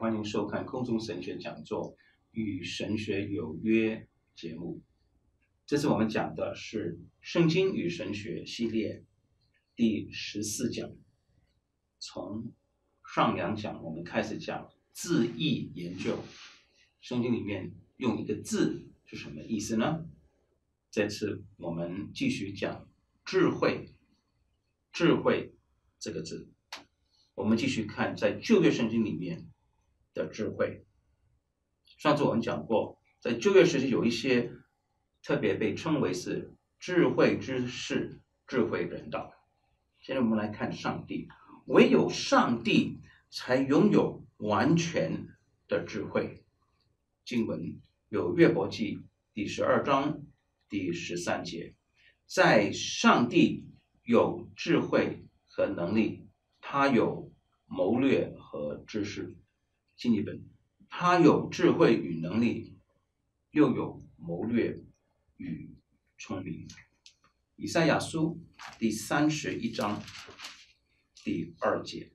欢迎收看空中神学讲座《与神学有约》节目。这次我们讲的是《圣经与神学》系列第十四讲。从上两讲我们开始讲字义研究，圣经里面用一个字是什么意思呢？这次我们继续讲智慧，智慧这个字，我们继续看在旧约圣经里面。的智慧。上次我们讲过，在旧约时期有一些特别被称为是智慧之士、智慧人道。现在我们来看上帝，唯有上帝才拥有完全的智慧。经文有《月伯记》第十二章第十三节，在上帝有智慧和能力，他有谋略和知识。经几本，他有智慧与能力，又有谋略与聪明。以赛亚书第三十一章第二节，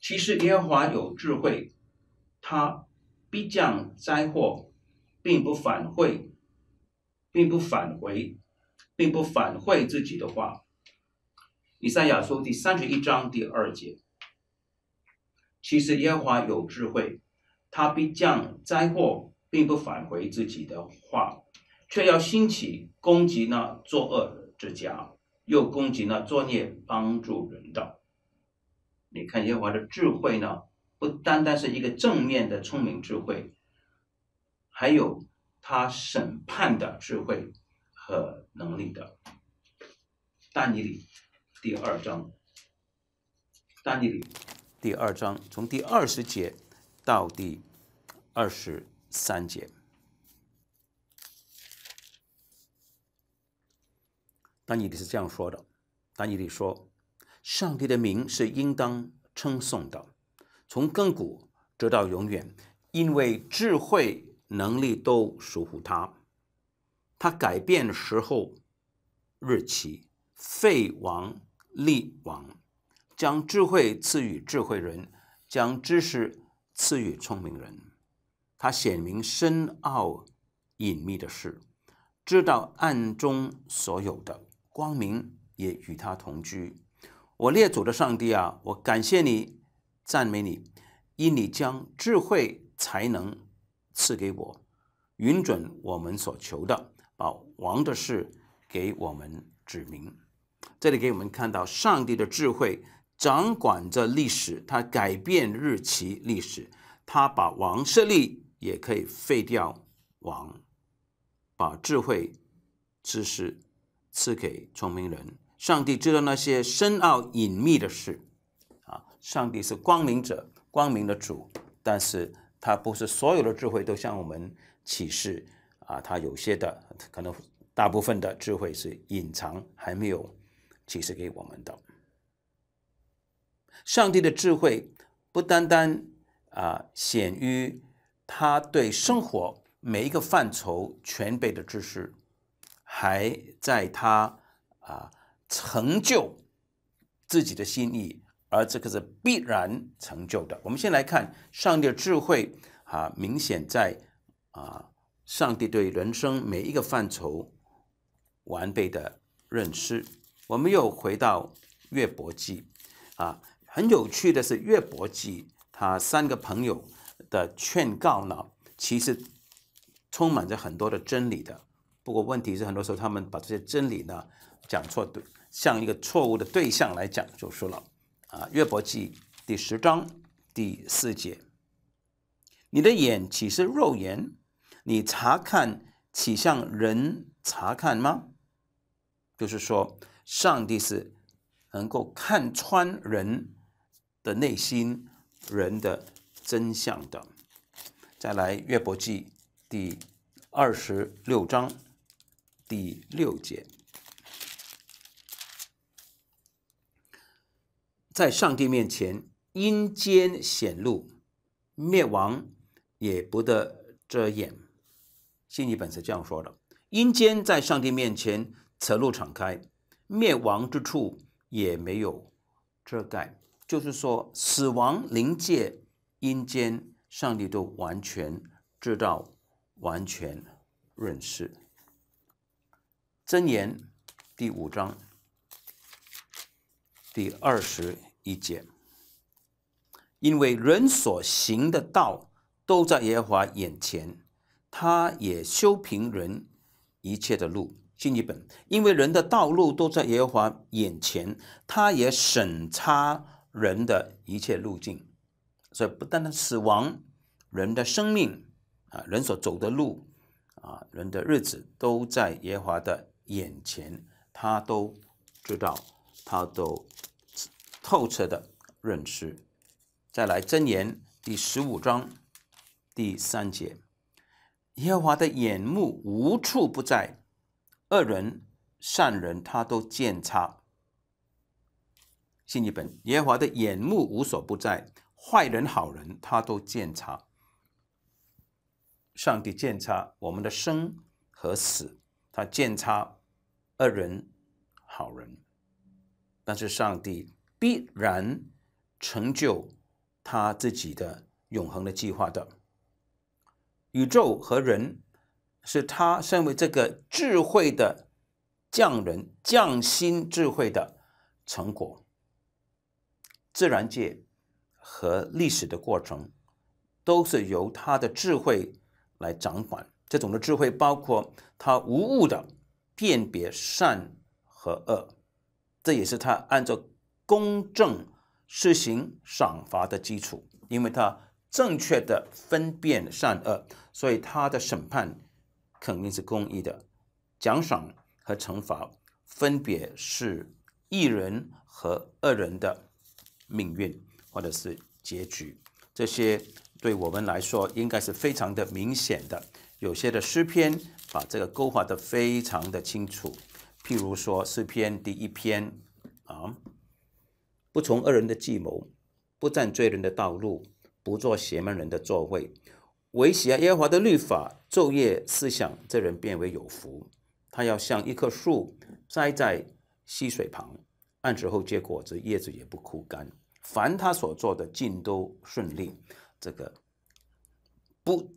其实耶和华有智慧，他必将灾祸，并不反悔，并不返回，并不反悔自己的话。以赛亚书第三十一章第二节。其实耶和华有智慧，他必将灾祸并不返回自己的话，却要兴起攻击那作恶之家，又攻击那作孽帮助人的。你看耶和华的智慧呢，不单单是一个正面的聪明智慧，还有他审判的智慧和能力的。丹尼里第二章，丹尼里第二章从第二十节到第二十三节，丹尼利是这样说的：丹尼利说，上帝的名是应当称颂的，从亘古直到永远，因为智慧能力都属乎他，他改变时候日期，废王立王。将智慧赐予智慧人，将知识赐予聪明人。他显明深奥、隐秘的事，知道暗中所有的光明也与他同居。我列祖的上帝啊，我感谢你，赞美你，因你将智慧才能赐给我，允准我们所求的，把王的事给我们指明。这里给我们看到上帝的智慧。掌管着历史，他改变日期；历史，他把王设立，也可以废掉王，把智慧、知识赐给聪明人。上帝知道那些深奥隐秘的事啊！上帝是光明者，光明的主，但是他不是所有的智慧都向我们启示啊！他有些的，可能大部分的智慧是隐藏，还没有启示给我们的。上帝的智慧不单单啊显于他对生活每一个范畴全备的知识，还在他啊成就自己的心意，而这个是必然成就的。我们先来看上帝的智慧啊，明显在啊，上帝对人生每一个范畴完备的认识。我们又回到《月伯记》啊。很有趣的是，岳伯记他三个朋友的劝告呢，其实充满着很多的真理的。不过问题是，很多时候他们把这些真理呢讲错，对像一个错误的对象来讲就说了啊。岳伯记第十章第四节：“你的眼岂是肉眼？你查看岂向人查看吗？”就是说，上帝是能够看穿人。的内心人的真相的，再来《约伯记》第二十六章第六节，在上帝面前，阴间显露，灭亡也不得遮掩。新译本是这样说的：阴间在上帝面前，此路敞开；灭亡之处也没有遮盖。就是说，死亡、临界、阴间，上帝都完全知道，完全认识。箴言第五章第二十一节，因为人所行的道都在耶和华眼前，他也修平人一切的路。新一本，因为人的道路都在耶和华眼前，他也审查。人的一切路径，所以不单单死亡，人的生命啊，人所走的路啊，人的日子都在耶和华的眼前，他都知道，他都透彻的认识。再来真言第十五章第三节，耶和华的眼目无处不在，恶人善人他都见察。新一本，耶和华的眼目无所不在，坏人好人他都见察。上帝见察我们的生和死，他见察恶人、好人。但是上帝必然成就他自己的永恒的计划的。宇宙和人是他身为这个智慧的匠人，匠心智慧的成果。自然界和历史的过程都是由他的智慧来掌管。这种的智慧包括他无误的辨别善和恶，这也是他按照公正施行赏罚的基础。因为他正确的分辨善恶，所以他的审判肯定是公义的。奖赏和惩罚分别是一人和二人的。命运或者是结局，这些对我们来说应该是非常的明显的。有些的诗篇把这个勾画的非常的清楚，譬如说诗篇第一篇啊，不从恶人的计谋，不占罪人的道路，不做邪门人的座位，维持耶雅华的律法，昼夜思想，这人变为有福。他要像一棵树栽在溪水旁，按时后结果子，叶子也不枯干。凡他所做的尽都顺利，这个不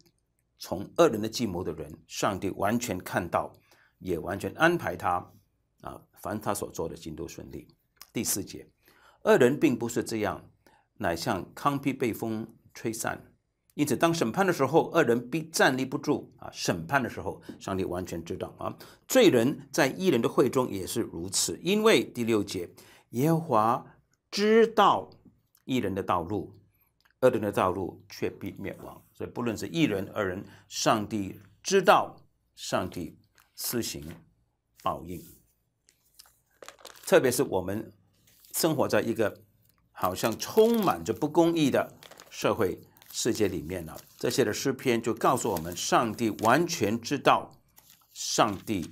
从恶人的计谋的人，上帝完全看到，也完全安排他。啊，凡他所做的尽都顺利。第四节，恶人并不是这样，乃像糠秕被风吹散。因此，当审判的时候，恶人必站立不住。啊，审判的时候，上帝完全知道。啊，罪人在异人的会中也是如此。因为第六节，耶和华。知道一人的道路，二人的道路却必灭亡。所以，不论是一人、二人，上帝知道，上帝施行报应。特别是我们生活在一个好像充满着不公义的社会世界里面了，这些的诗篇就告诉我们，上帝完全知道，上帝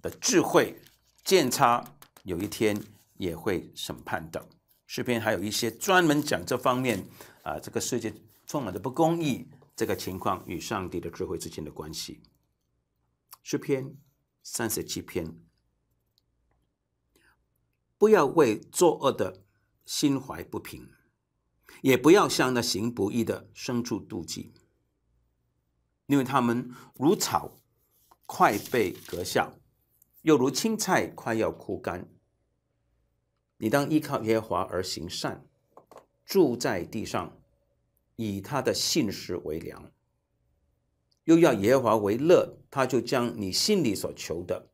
的智慧鉴察，有一天也会审判的。诗篇还有一些专门讲这方面啊，这个世界充满着不公义，这个情况与上帝的智慧之间的关系。诗篇三十七篇，不要为作恶的心怀不平，也不要向那行不义的生出妒忌，因为他们如草快被割下，又如青菜快要枯干。你当依靠耶和华而行善，住在地上，以他的信实为粮。又要耶和华为乐，他就将你心里所求的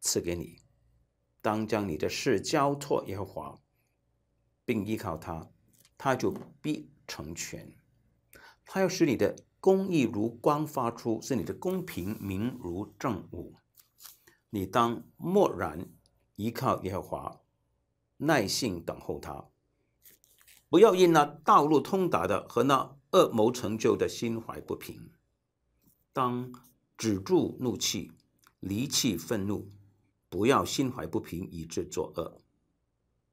赐给你。当将你的事交托耶和华，并依靠他，他就必成全。他要使你的公义如光发出，使你的公平明如正午。你当默然依靠耶和华。耐性等候他，不要因那道路通达的和那恶谋成就的，心怀不平。当止住怒气，离弃愤怒，不要心怀不平以致作恶，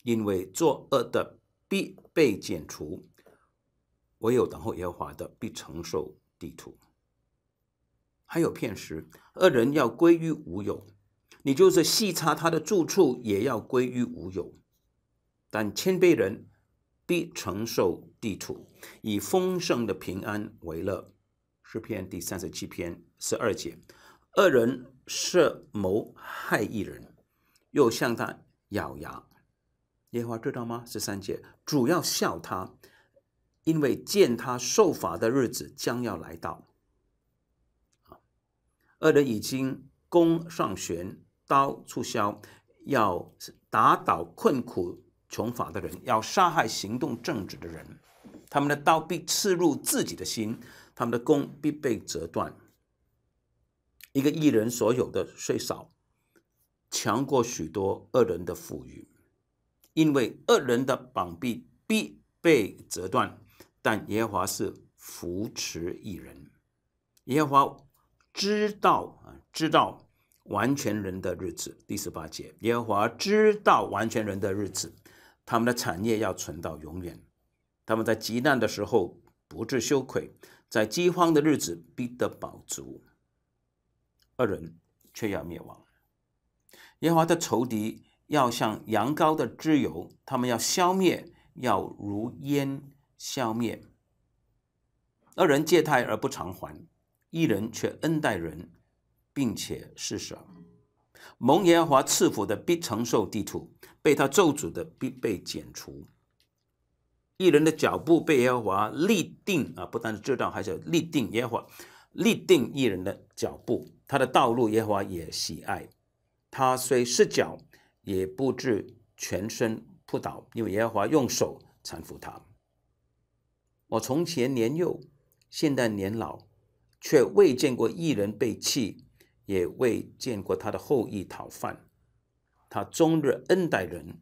因为作恶的必被剪除，唯有等候耶和华的必承受地图。还有片时，恶人要归于无有，你就是细查他的住处也要归于无有。但谦卑人必承受地土，以丰盛的平安为乐。诗篇第三十七篇十二节：二人设谋害一人，又向他咬牙。耶和华知道吗？十三节主要笑他，因为见他受罚的日子将要来到。啊！二人已经弓上弦，刀出鞘，要打倒困苦。穷乏的人要杀害行动正直的人，他们的刀必刺入自己的心，他们的弓必被折断。一个艺人所有的虽少，强过许多恶人的富裕，因为恶人的膀臂必被折断，但耶和华是扶持艺人。耶和华知道啊，知道完全人的日子。第十八节，耶和华知道完全人的日子。他们的产业要存到永远，他们在极难的时候不致羞愧，在饥荒的日子必得饱足。二人却要灭亡。炎华的仇敌要像羊羔的脂油，他们要消灭，要如烟消灭。二人借贷而不偿还，一人却恩待人，并且施舍。蒙和华赐福的必承受地土。被他咒诅的必被剪除，异人的脚步被耶和华立定啊！不单是知道，还是立定耶和华立定异人的脚步。他的道路耶和华也喜爱。他虽失脚，也不至全身扑倒，因为耶和华用手搀扶他。我从前年幼，现在年老，却未见过异人被弃，也未见过他的后裔讨犯。他终日恩待人，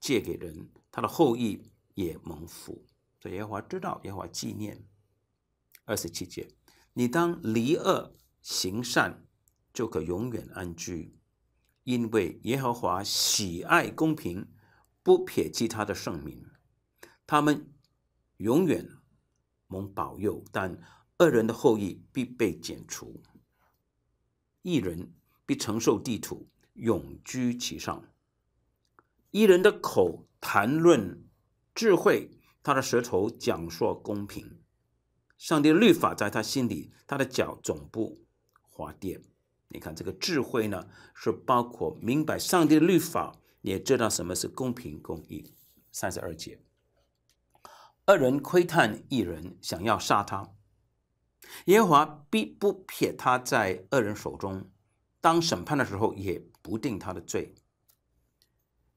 借给人，他的后裔也蒙福。所以耶和华知道，耶和华纪念。二十七节，你当离恶行善，就可永远安居，因为耶和华喜爱公平，不撇弃他的圣名。他们永远蒙保佑，但恶人的后裔必被剪除，一人必承受地土。永居其上。一人的口谈论智慧，他的舌头讲说公平。上帝的律法在他心里，他的脚总不滑跌。你看，这个智慧呢，是包括明白上帝的律法，也知道什么是公平公义。三十二节，二人窥探一人，想要杀他。耶和华必不撇他在二人手中。当审判的时候也。不定他的罪，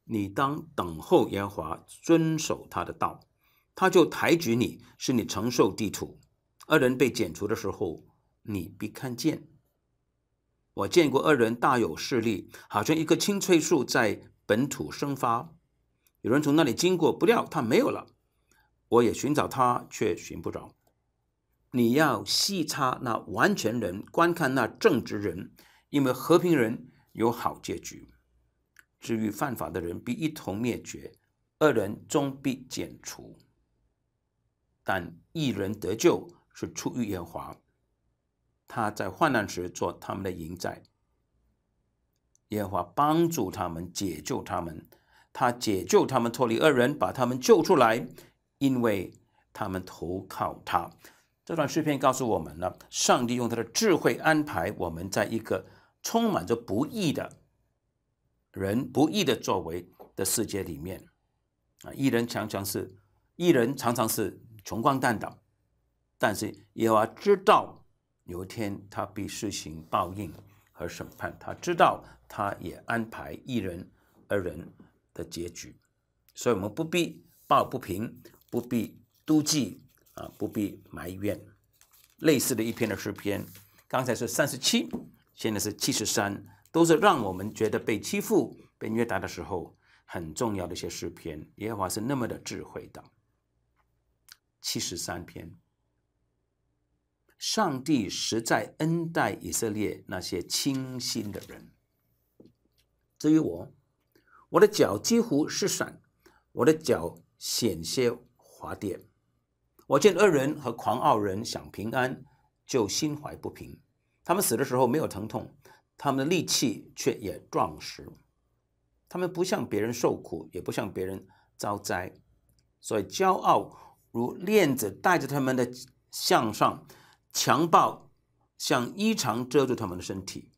你当等候和华，遵守他的道，他就抬举你，使你承受地土。二人被剪除的时候，你必看见。我见过二人大有势力，好像一棵青翠树在本土生发，有人从那里经过，不料他没有了。我也寻找他，却寻不着。你要细查那完全人，观看那正直人，因为和平人。有好结局。至于犯法的人，必一同灭绝；恶人终必剪除。但一人得救，是出于耶和华。他在患难时做他们的营寨，耶和华帮助他们，解救他们。他解救他们脱离恶人，把他们救出来，因为他们投靠他。这段诗篇告诉我们了，上帝用他的智慧安排我们在一个。充满着不义的人、不义的作为的世界里面，啊，一人常常是，一人常常是穷光蛋的。但是耶和华知道，有一天他必施行报应和审判。他知道，他也安排一人、二人的结局。所以我们不必抱不平，不必妒忌啊，不必埋怨。类似的一篇的诗篇，刚才是三十七。现在是七十三，都是让我们觉得被欺负、被虐待的时候，很重要的一些诗篇。耶和华是那么的智慧的。七十三篇，上帝实在恩待以色列那些清心的人。至于我，我的脚几乎是闪，我的脚险些滑跌。我见恶人和狂傲人想平安，就心怀不平。他们死的时候没有疼痛，他们的力气却也壮实，他们不向别人受苦，也不向别人遭灾，所以骄傲如链子带着他们的向上，强暴像衣裳遮住他们的身体，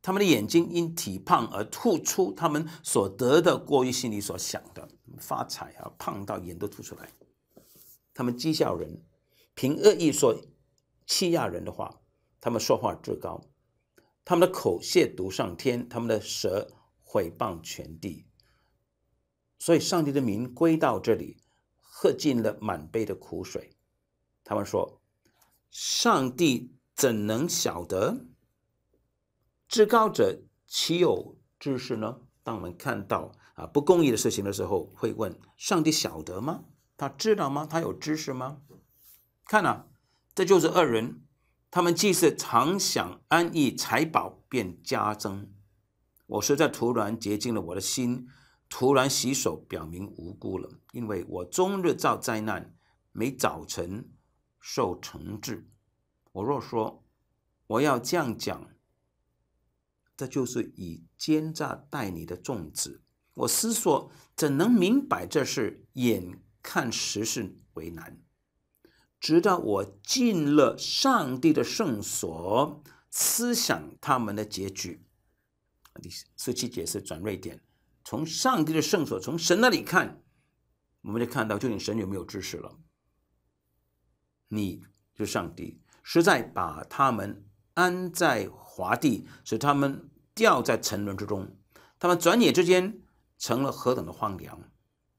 他们的眼睛因体胖而突出，他们所得的过于心里所想的，发财啊胖到眼都凸出来，他们讥笑人，凭恶意说欺压人的话。他们说话至高，他们的口亵渎上天，他们的舌毁谤全地，所以上帝的名归到这里，喝尽了满杯的苦水。他们说：“上帝怎能晓得？至高者岂有知识呢？”当我们看到啊不公义的事情的时候，会问：上帝晓得吗？他知道吗？他有知识吗？看呐，这就是恶人。他们既是常想安逸财宝，便加增。我实在突然洁净了我的心，突然洗手，表明无辜了。因为我终日造灾难，没早晨受惩治。我若说我要这样讲，这就是以奸诈待你的种子。我思说怎能明白这事？眼看时事为难。直到我进了上帝的圣所，思想他们的结局。第十七节是转锐点，从上帝的圣所，从神那里看，我们就看到究竟神有没有知识了。你就是上帝，实在把他们安在华地，使他们掉在沉沦之中。他们转眼之间成了何等的荒凉！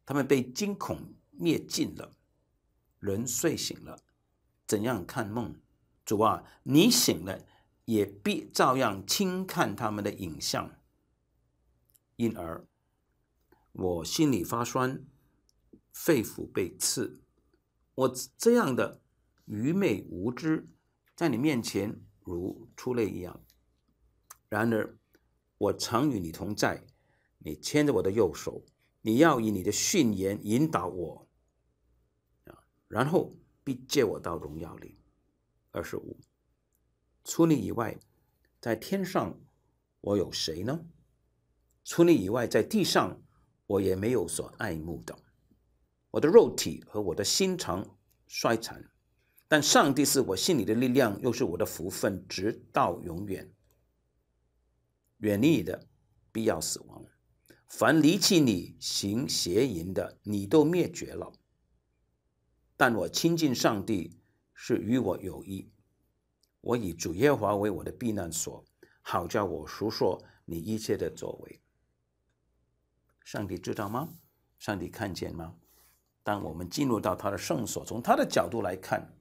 他们被惊恐灭尽了。人睡醒了，怎样看梦？主啊，你醒了也必照样轻看他们的影像。因而我心里发酸，肺腑被刺。我这样的愚昧无知，在你面前如初类一样。然而我常与你同在，你牵着我的右手，你要以你的训言引导我。然后必借我到荣耀里。二十五，除你以外，在天上我有谁呢？除你以外，在地上我也没有所爱慕的。我的肉体和我的心肠衰残，但上帝是我心里的力量，又是我的福分，直到永远。远离你的，必要死亡；凡离弃你行邪淫的，你都灭绝了。但我亲近上帝是与我有益，我以主耶华为我的避难所，好叫我述说你一切的作为。上帝知道吗？上帝看见吗？当我们进入到他的圣所，从他的角度来看，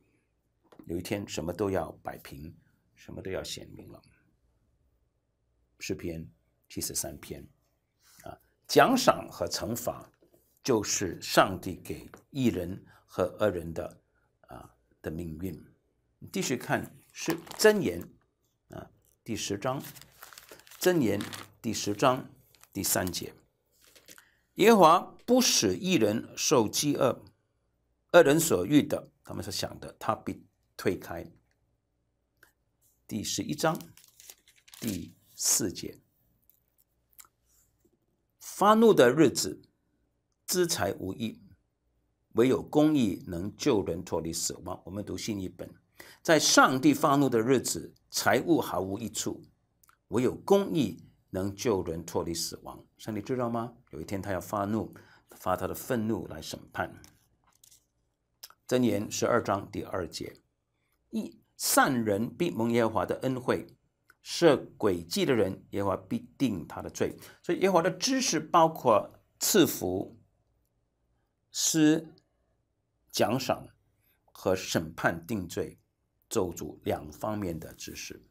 有一天什么都要摆平，什么都要显明了。诗篇七十三篇，啊，奖赏和惩罚。就是上帝给一人和恶人的啊的命运。继续看是真言啊，第十章真言第十章第三节，耶和华不使一人受饥饿，恶人所欲的，他们是想的，他必退开。第十一章第四节，发怒的日子。资财无益，唯有公义能救人脱离死亡。我们读信一本，在上帝发怒的日子，财物毫无益处，唯有公义能救人脱离死亡。上帝知道吗？有一天他要发怒，发他的愤怒来审判。箴言十二章第二节：一善人必蒙耶和华的恩惠，设诡计的人，耶和华必定他的罪。所以耶和华的知识包括赐福。是奖赏和审判定罪、奏主两方面的知识，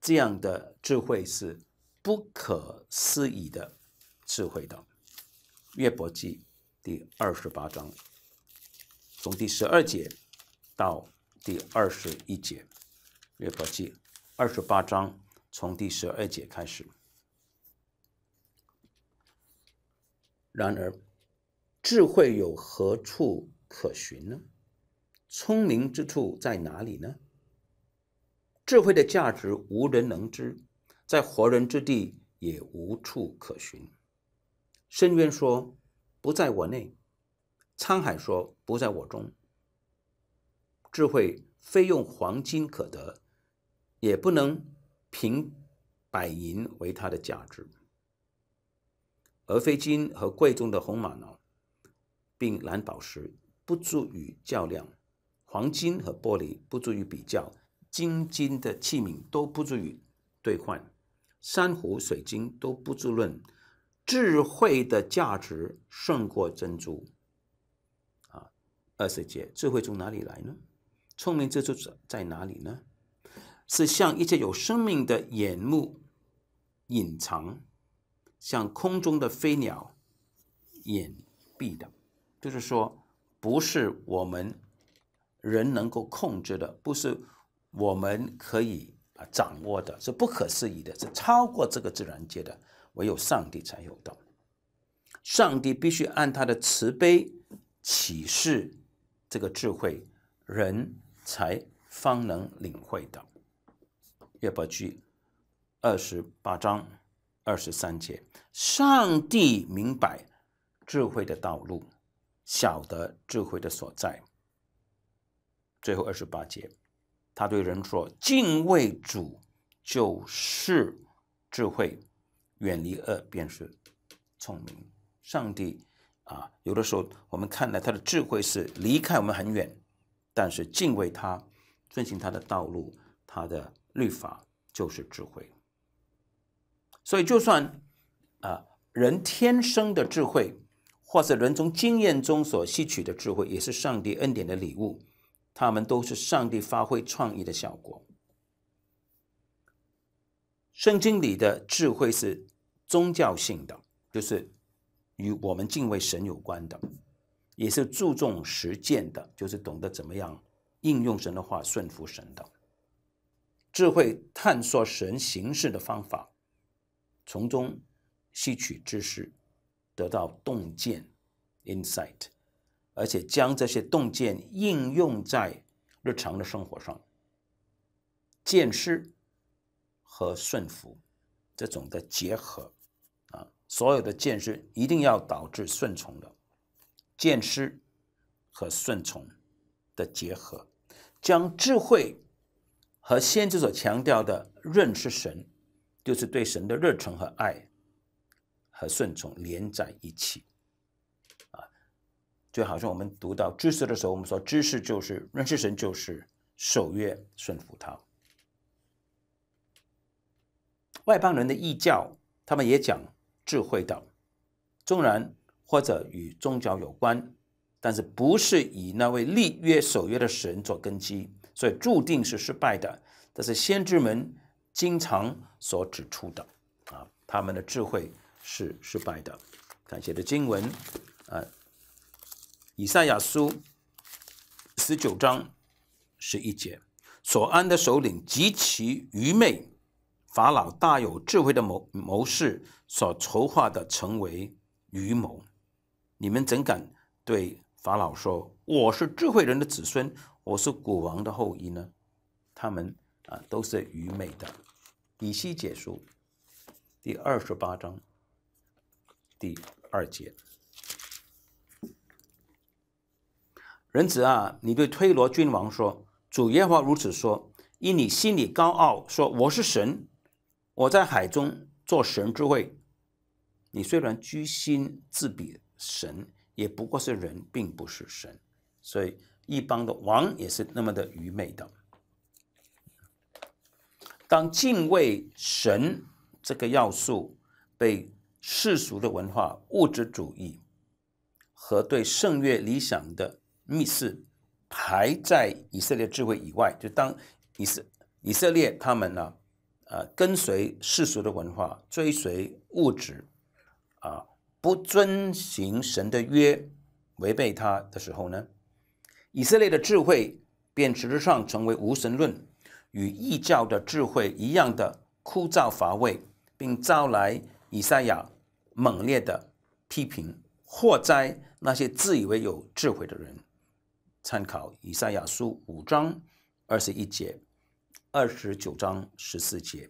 这样的智慧是不可思议的智慧的。《乐博记》第二十八章，从第十二节到第二十一节，《乐博记》二十八章从第十二节开始。然而。智慧有何处可寻呢？聪明之处在哪里呢？智慧的价值无人能知，在活人之地也无处可寻。深渊说：“不在我内。”沧海说：“不在我中。”智慧非用黄金可得，也不能凭白银为它的价值，而非金和贵重的红玛瑙。并蓝宝石不足以较量，黄金和玻璃不足以比较，金金的器皿都不足以兑换，珊瑚水晶都不足论。智慧的价值胜过珍珠。啊，二十节，智慧从哪里来呢？聪明之处在在哪里呢？是向一切有生命的眼目隐藏，向空中的飞鸟隐蔽的。就是说，不是我们人能够控制的，不是我们可以啊掌握的，是不可思议的，是超过这个自然界的，唯有上帝才有道。上帝必须按他的慈悲启示，这个智慧人才方能领会到。《约伯记》二十八章二十三节：上帝明白智慧的道路。晓得智慧的所在。最后二十八节，他对人说：“敬畏主就是智慧，远离恶便是聪明。”上帝啊，有的时候我们看来他的智慧是离开我们很远，但是敬畏他，遵循他的道路，他的律法就是智慧。所以，就算啊，人天生的智慧。或是人从经验中所吸取的智慧，也是上帝恩典的礼物。他们都是上帝发挥创意的效果。圣经里的智慧是宗教性的，就是与我们敬畏神有关的，也是注重实践的，就是懂得怎么样应用神的话，顺服神的智慧，探索神行事的方法，从中吸取知识。得到洞见，insight，而且将这些洞见应用在日常的生活上，见识和顺服这种的结合啊，所有的见识一定要导致顺从的见识和顺从的结合，将智慧和先知所强调的认识神，就是对神的热忱和爱。和顺从连在一起，啊，就好像我们读到知识的时候，我们说知识就是认识神，就是守约顺服他。外邦人的异教，他们也讲智慧的，纵然或者与宗教有关，但是不是以那位立约守约的神做根基，所以注定是失败的。这是先知们经常所指出的，啊，他们的智慧。是失败的。感谢的经文，啊，以赛亚书十九章十一节：所安的首领极其愚昧，法老大有智慧的谋谋士所筹划的成为愚谋。你们怎敢对法老说：“我是智慧人的子孙，我是古王的后裔呢？”他们啊，都是愚昧的。以西结书第二十八章。第二节，人子啊，你对推罗君王说：“主耶和如此说，因你心里高傲，说我是神，我在海中做神之位。你虽然居心自比神，也不过是人，并不是神。所以一邦的王也是那么的愚昧的。当敬畏神这个要素被。”世俗的文化、物质主义和对圣约理想的蔑视，排在以色列智慧以外。就当以色以色列他们呢，呃，跟随世俗的文化，追随物质，啊，不遵循神的约，违背他的时候呢，以色列的智慧便实质上成为无神论，与异教的智慧一样的枯燥乏味，并招来以赛亚。猛烈的批评祸灾那些自以为有智慧的人，参考以赛亚书五章二十一节、二十九章十四节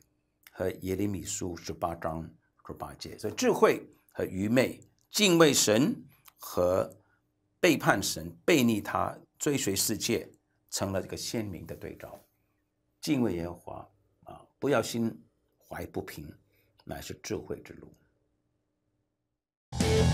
和耶利米书十八章十八节，所以智慧和愚昧、敬畏神和背叛神、背逆他、追随世界，成了一个鲜明的对照。敬畏耶和华啊，不要心怀不平，乃是智慧之路。We'll